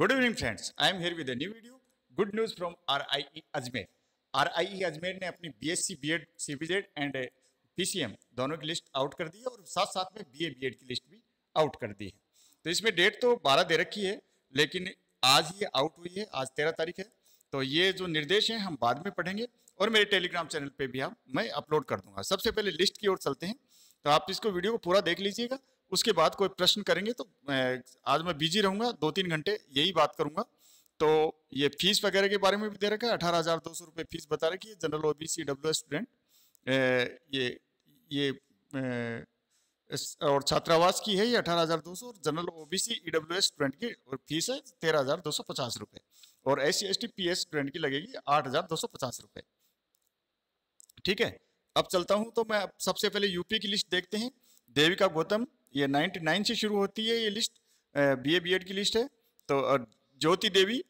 good evening friends I am here with a new video good news from R I E Ajmer R I E Ajmer ने अपनी B B S C Ed C B CBZ and P C M दोनों की list out कर दी है और साथ साथ में बी ए बी एड की लिस्ट भी आउट कर दी है तो इसमें डेट तो बारह दे रखी है लेकिन आज ये आउट हुई है आज तेरह तारीख है तो ये जो निर्देश हैं हम बाद में पढ़ेंगे और मेरे टेलीग्राम चैनल पर भी हम मैं अपलोड कर दूँगा सबसे पहले लिस्ट की ओर चलते हैं तो आप इसको वीडियो को पूरा देख लीजिएगा उसके बाद कोई प्रश्न करेंगे तो आज मैं बिजी रहूँगा दो तीन घंटे यही बात करूँगा तो ये फीस वगैरह के बारे में भी दे रखा है अठारह हज़ार दो सौ रुपये फीस बता रखी है general O B C W student ये ये और छात्रावास की है ये अठारह हज़ार दो सौ और general O B C E W S student की और फीस है तेरह हज़ार दो सौ पचास रुपये और S C S T P S student की लगेगी आठ हज़ार दो सौ पचास रुपये ठीक है अब चलता हूँ तो मैं सबसे पहले यूपी की लिस्ट देखते हैं देविका गौतम ये 99 से शुरू होती है ये लिस्ट बीए बीएड की लिस्ट है तो ज्योति देवी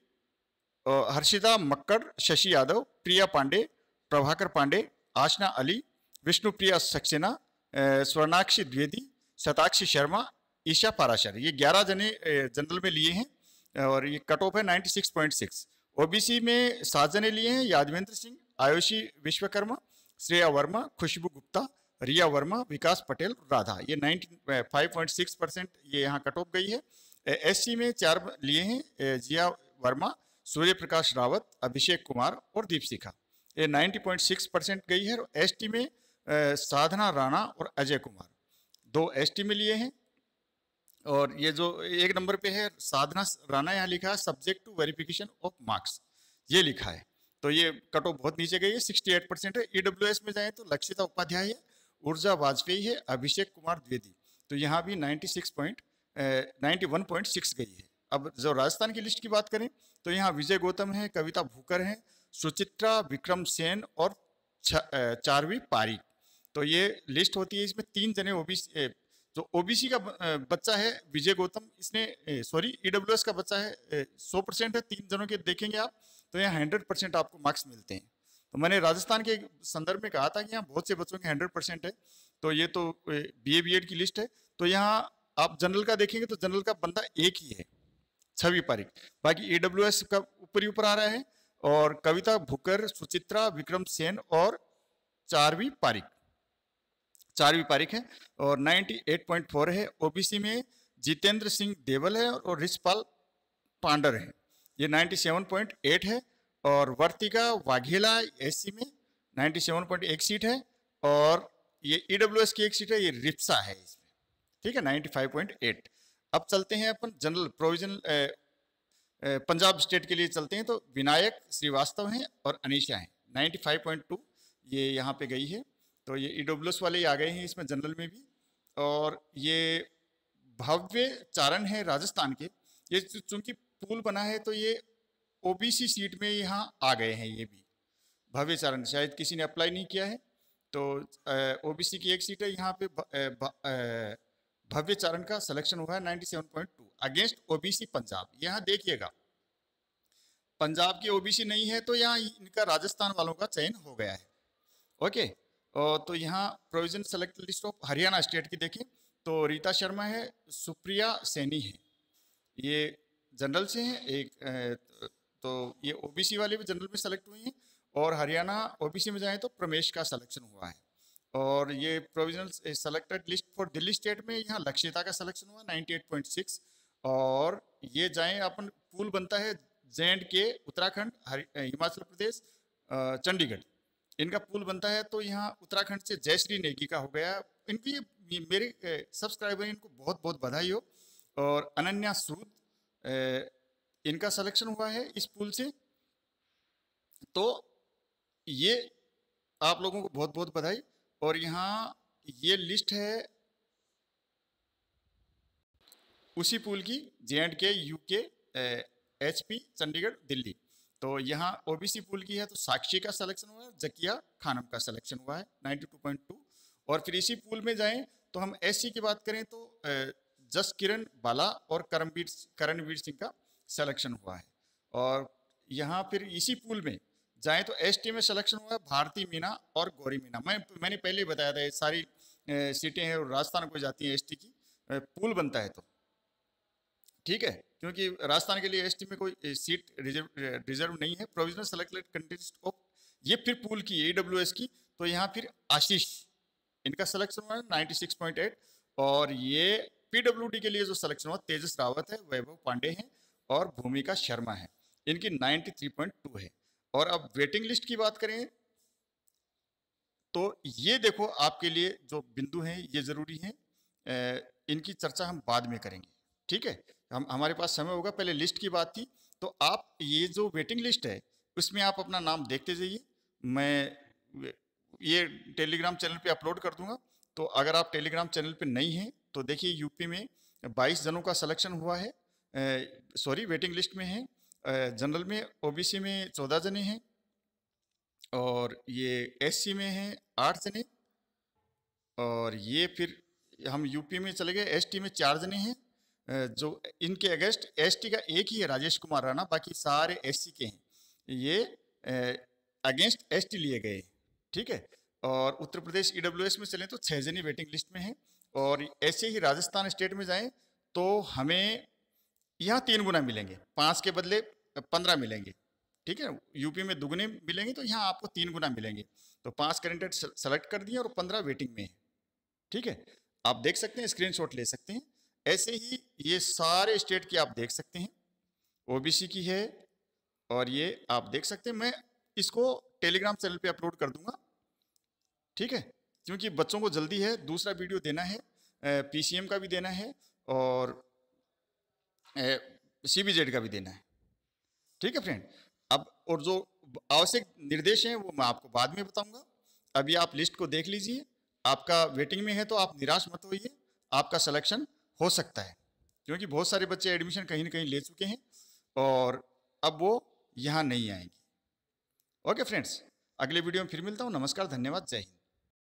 हर्षिता मक्कड़ शशि यादव प्रिया पांडे प्रभाकर पांडे आशना अली विष्णुप्रिया सक्सेना स्वर्णाक्षी द्विवेदी शताक्षी शर्मा ईशा पाराशर ये 11 जने जनरल में लिए हैं और ये कट ऑफ है 96.6 ओबीसी में सात जने लिए हैं यादवेंद्र सिंह आयुषी विश्वकर्मा श्रेया वर्मा खुशबू गुप्ता रिया वर्मा विकास पटेल राधा ये nineteen five point six percent ये यहाँ कट ऑफ गई है एस में चार लिए हैं जिया वर्मा सूर्य प्रकाश रावत अभिषेक कुमार और दीपशिखा ये सिक्स परसेंट गई है और एस में साधना राणा और अजय कुमार दो एस में लिए हैं और ये जो एक नंबर पे है साधना राणा यहाँ लिखा है subject to verification of marks ये लिखा है तो ये कट ऑफ बहुत नीचे गई है एट परसेंट है ई e में जाए तो लक्षिता उपाध्याय है ऊर्जा वाजपेयी है अभिषेक कुमार द्विवेदी तो यहाँ भी 96 पॉइंट नाइन्टी गई है अब जो राजस्थान की लिस्ट की बात करें तो यहाँ विजय गौतम है कविता भूकर हैं सुचित्रा विक्रम सेन और चारवी पारी तो ये लिस्ट होती है इसमें तीन जने ओबीसी जो ओबीसी का बच्चा है विजय गौतम इसने सॉरी ईडब्ल्यूएस e का बच्चा है सौ परसेंट है तीन जनों के देखेंगे आप तो यहाँ हंड्रेड परसेंट आपको मार्क्स मिलते हैं तो मैंने राजस्थान के संदर्भ में कहा था कि यहाँ बहुत से बच्चों के हंड्रेड परसेंट है तो ये तो बी ए बी एड की लिस्ट है तो यहाँ आप जनरल का देखेंगे तो जनरल का बंदा एक ही है छवि पारिक बाकी ए डब्ल्यू एस का ऊपर ही ऊपर आ रहा है और कविता भुकर सुचित्रा विक्रम सेन और चारवी पारिक चारवी पारिक है और 98.4 है ओबीसी में जितेंद्र सिंह देवल है और, ऋषपाल रिशपाल पांडर है ये 97.8 है और वर्तिका वाघेला एसी में 97.1 सीट है और ये ईडब्ल्यूएस e की एक सीट है ये रिप्सा है इसमें ठीक है 95.8 अब चलते हैं अपन जनरल प्रोविजनल पंजाब स्टेट के लिए चलते हैं तो विनायक श्रीवास्तव हैं और अनिशा हैं 95.2 ये यहाँ पे गई है तो ये ई e वाले आ गए हैं इसमें जनरल में भी और ये भव्य चारण है राजस्थान के ये चूंकि पुल बना है तो ये ओबीसी सीट में यहाँ आ गए हैं ये भी भव्य चरण शायद किसी ने अप्लाई नहीं किया है तो ओबीसी की एक सीट है यहाँ पे भव्य चरण का सिलेक्शन हुआ है 97.2 अगेंस्ट ओबीसी पंजाब यहाँ देखिएगा पंजाब की ओबीसी नहीं है तो यहाँ इनका राजस्थान वालों का चयन हो गया है ओके तो यहाँ provision select list of Haryana state की देखें तो रीता शर्मा है सुप्रिया सैनी है ये जनरल से हैं एक तो ये ओबीसी वाले भी जनरल में सेलेक्ट हुई हैं और हरियाणा ओबीसी में जाएँ तो प्रमेश का सलेक्शन हुआ है और ये provisional selected list for Delhi state में यहाँ लक्ष्यता का सलेक्शन हुआ 98.6 और ये जाएँ अपन पूल बनता है जे एंड के उत्तराखंड हिमाचल प्रदेश चंडीगढ़ इनका पूल बनता है तो यहाँ उत्तराखंड से जयश्री नेगी का हो गया इनकी मेरे सब्सक्राइबर इनको बहुत बहुत बधाई हो और अनन्या सूद इनका सिलेक्शन हुआ है इस पुल से तो ये आप लोगों को बहुत बहुत बधाई और यहाँ ये लिस्ट है उसी पुल की J and K U K H P Chandigarh Delhi तो यहाँ ओबीसी पुल की है तो साक्षी का सिलेक्शन हुआ है जकिया खानम का सिलेक्शन हुआ है 92.2 और फिर इसी पुल में जाएं तो हम एससी की बात करें तो जस किरण बाला और करमवीर करणवीर सिंह का सिलेक्शन हुआ है और यहाँ फिर इसी पूल में जाए तो एस में सिलेक्शन हुआ है भारती मीना और गौरी मीना मैं मैंने पहले ही बताया था ये सारी सीटें हैं और राजस्थान को जाती हैं एस की पूल बनता है तो ठीक है क्योंकि राजस्थान के लिए एस में कोई सीट रिजर्व रिजर्व नहीं है प्रोविजनल सेलेक्टेड कंटेस्ट ऑफ ये फिर पूल की ए डब्ल्यू एस की तो यहाँ फिर आशीष इनका सिलेक्शन हुआ नाइन्टी सिक्स पॉइंट एट और ये पीडब्ल्यूडी के लिए जो सिलेक्शन हुआ तेजस रावत है वैभव पांडे हैं और भूमिका शर्मा है इनकी 93.2 है और अब वेटिंग लिस्ट की बात करें तो ये देखो आपके लिए जो बिंदु हैं ये ज़रूरी हैं इनकी चर्चा हम बाद में करेंगे ठीक है हम हमारे पास समय होगा पहले लिस्ट की बात थी तो आप ये जो वेटिंग लिस्ट है उसमें आप अपना नाम देखते जाइए मैं ये टेलीग्राम चैनल पे अपलोड कर दूंगा तो अगर आप टेलीग्राम चैनल पे नहीं हैं तो देखिए यूपी में 22 जनों का सिलेक्शन हुआ है सॉरी वेटिंग लिस्ट में हैं जनरल में ओबीसी में चौदह जने हैं और ये एससी में हैं आठ जने और ये फिर हम यूपी में चले गए एसटी में चार जने हैं जो इनके अगेंस्ट एसटी का एक ही है राजेश कुमार राणा बाकी सारे एससी के हैं ये अगेंस्ट एसटी लिए गए ठीक है और उत्तर प्रदेश ईडब्ल्यू e में चलें तो छः जने वेटिंग लिस्ट में हैं और ऐसे ही राजस्थान स्टेट में जाएं तो हमें यहाँ तीन गुना मिलेंगे पाँच के बदले पंद्रह मिलेंगे ठीक है यूपी में दुगने मिलेंगे तो यहाँ आपको तीन गुना मिलेंगे तो पाँच करेंटेड सेलेक्ट कर दिए और पंद्रह वेटिंग में है ठीक है आप देख सकते हैं स्क्रीनशॉट ले सकते हैं ऐसे ही ये सारे स्टेट की आप देख सकते हैं ओबीसी की है और ये आप देख सकते हैं मैं इसको टेलीग्राम चैनल पे अपलोड कर दूंगा ठीक है क्योंकि बच्चों को जल्दी है दूसरा वीडियो देना है पीसीएम का भी देना है और सी बी जेड का भी देना है ठीक है फ्रेंड अब और जो आवश्यक निर्देश हैं वो मैं आपको बाद में बताऊंगा अभी आप लिस्ट को देख लीजिए आपका वेटिंग में है तो आप निराश मत होइए आपका सलेक्शन हो सकता है क्योंकि बहुत सारे बच्चे एडमिशन कहीं ना कहीं ले चुके हैं और अब वो यहाँ नहीं आएंगे ओके फ्रेंड्स अगले वीडियो में फिर मिलता हूँ नमस्कार धन्यवाद जय हिंद